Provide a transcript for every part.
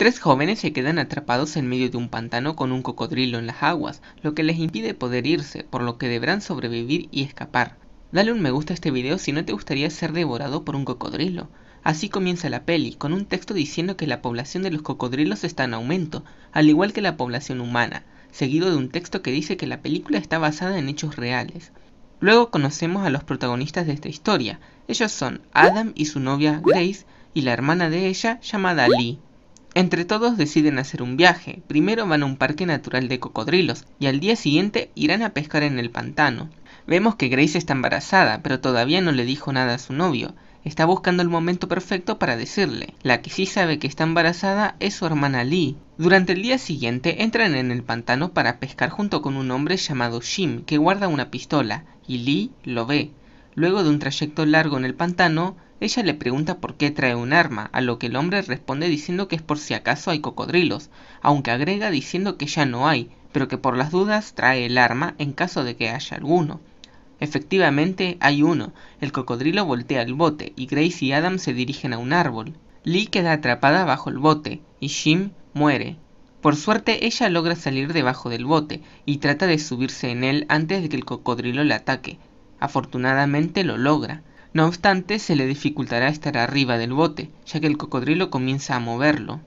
Tres jóvenes se quedan atrapados en medio de un pantano con un cocodrilo en las aguas, lo que les impide poder irse, por lo que deberán sobrevivir y escapar. Dale un me gusta a este video si no te gustaría ser devorado por un cocodrilo. Así comienza la peli, con un texto diciendo que la población de los cocodrilos está en aumento, al igual que la población humana, seguido de un texto que dice que la película está basada en hechos reales. Luego conocemos a los protagonistas de esta historia. Ellos son Adam y su novia Grace y la hermana de ella llamada Lee. Entre todos deciden hacer un viaje. Primero van a un parque natural de cocodrilos y al día siguiente irán a pescar en el pantano. Vemos que Grace está embarazada, pero todavía no le dijo nada a su novio. Está buscando el momento perfecto para decirle. La que sí sabe que está embarazada es su hermana Lee. Durante el día siguiente entran en el pantano para pescar junto con un hombre llamado Jim que guarda una pistola y Lee lo ve. Luego de un trayecto largo en el pantano, ella le pregunta por qué trae un arma, a lo que el hombre responde diciendo que es por si acaso hay cocodrilos, aunque agrega diciendo que ya no hay, pero que por las dudas trae el arma en caso de que haya alguno. Efectivamente, hay uno. El cocodrilo voltea el bote y Grace y Adam se dirigen a un árbol. Lee queda atrapada bajo el bote y Jim muere. Por suerte ella logra salir debajo del bote y trata de subirse en él antes de que el cocodrilo le ataque. Afortunadamente lo logra. No obstante, se le dificultará estar arriba del bote, ya que el cocodrilo comienza a moverlo,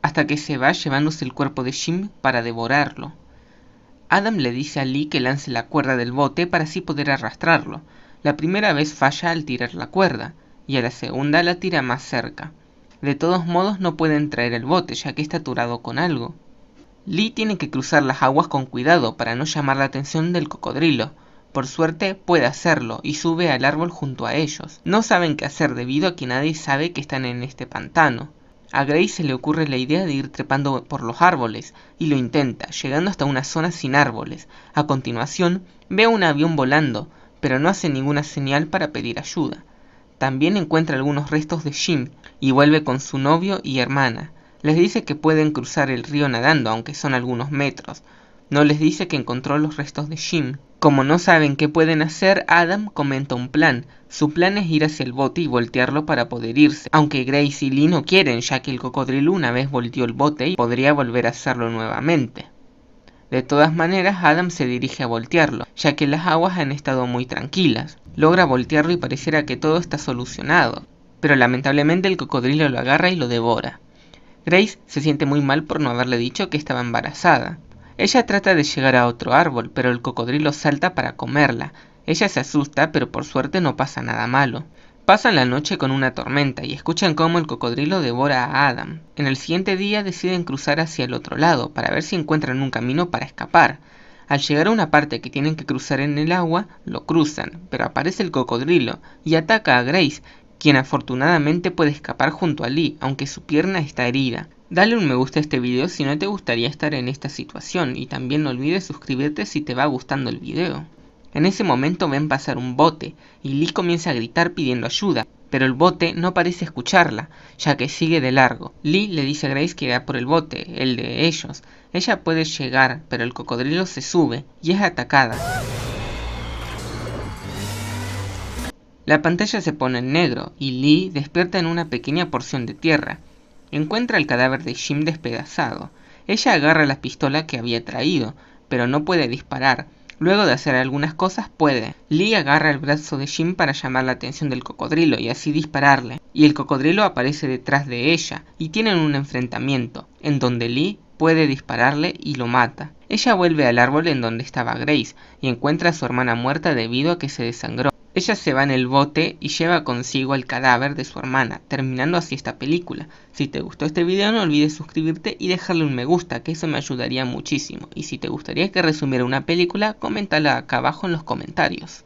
hasta que se va llevándose el cuerpo de Jim para devorarlo. Adam le dice a Lee que lance la cuerda del bote para así poder arrastrarlo. La primera vez falla al tirar la cuerda, y a la segunda la tira más cerca. De todos modos no pueden traer el bote, ya que está aturado con algo. Lee tiene que cruzar las aguas con cuidado para no llamar la atención del cocodrilo, por suerte puede hacerlo y sube al árbol junto a ellos. No saben qué hacer debido a que nadie sabe que están en este pantano. A Gray se le ocurre la idea de ir trepando por los árboles y lo intenta, llegando hasta una zona sin árboles. A continuación, ve un avión volando, pero no hace ninguna señal para pedir ayuda. También encuentra algunos restos de Jim y vuelve con su novio y hermana. Les dice que pueden cruzar el río nadando, aunque son algunos metros, no les dice que encontró los restos de Jim. Como no saben qué pueden hacer, Adam comenta un plan. Su plan es ir hacia el bote y voltearlo para poder irse, aunque Grace y Lee no quieren, ya que el cocodrilo una vez volteó el bote y podría volver a hacerlo nuevamente. De todas maneras, Adam se dirige a voltearlo, ya que las aguas han estado muy tranquilas. Logra voltearlo y pareciera que todo está solucionado, pero lamentablemente el cocodrilo lo agarra y lo devora. Grace se siente muy mal por no haberle dicho que estaba embarazada, ella trata de llegar a otro árbol, pero el cocodrilo salta para comerla. Ella se asusta, pero por suerte no pasa nada malo. Pasan la noche con una tormenta y escuchan cómo el cocodrilo devora a Adam. En el siguiente día deciden cruzar hacia el otro lado para ver si encuentran un camino para escapar. Al llegar a una parte que tienen que cruzar en el agua, lo cruzan, pero aparece el cocodrilo y ataca a Grace, quien afortunadamente puede escapar junto a Lee, aunque su pierna está herida. Dale un me gusta a este video si no te gustaría estar en esta situación y también no olvides suscribirte si te va gustando el video. En ese momento ven pasar un bote y Lee comienza a gritar pidiendo ayuda, pero el bote no parece escucharla, ya que sigue de largo. Lee le dice a Grace que va por el bote, el de ellos. Ella puede llegar, pero el cocodrilo se sube y es atacada. La pantalla se pone en negro y Lee despierta en una pequeña porción de tierra encuentra el cadáver de Jim despedazado. Ella agarra la pistola que había traído, pero no puede disparar. Luego de hacer algunas cosas puede. Lee agarra el brazo de Jim para llamar la atención del cocodrilo y así dispararle. Y el cocodrilo aparece detrás de ella y tienen un enfrentamiento, en donde Lee puede dispararle y lo mata. Ella vuelve al árbol en donde estaba Grace y encuentra a su hermana muerta debido a que se desangró. Ella se va en el bote y lleva consigo el cadáver de su hermana, terminando así esta película. Si te gustó este video no olvides suscribirte y dejarle un me gusta, que eso me ayudaría muchísimo. Y si te gustaría que resumiera una película, coméntala acá abajo en los comentarios.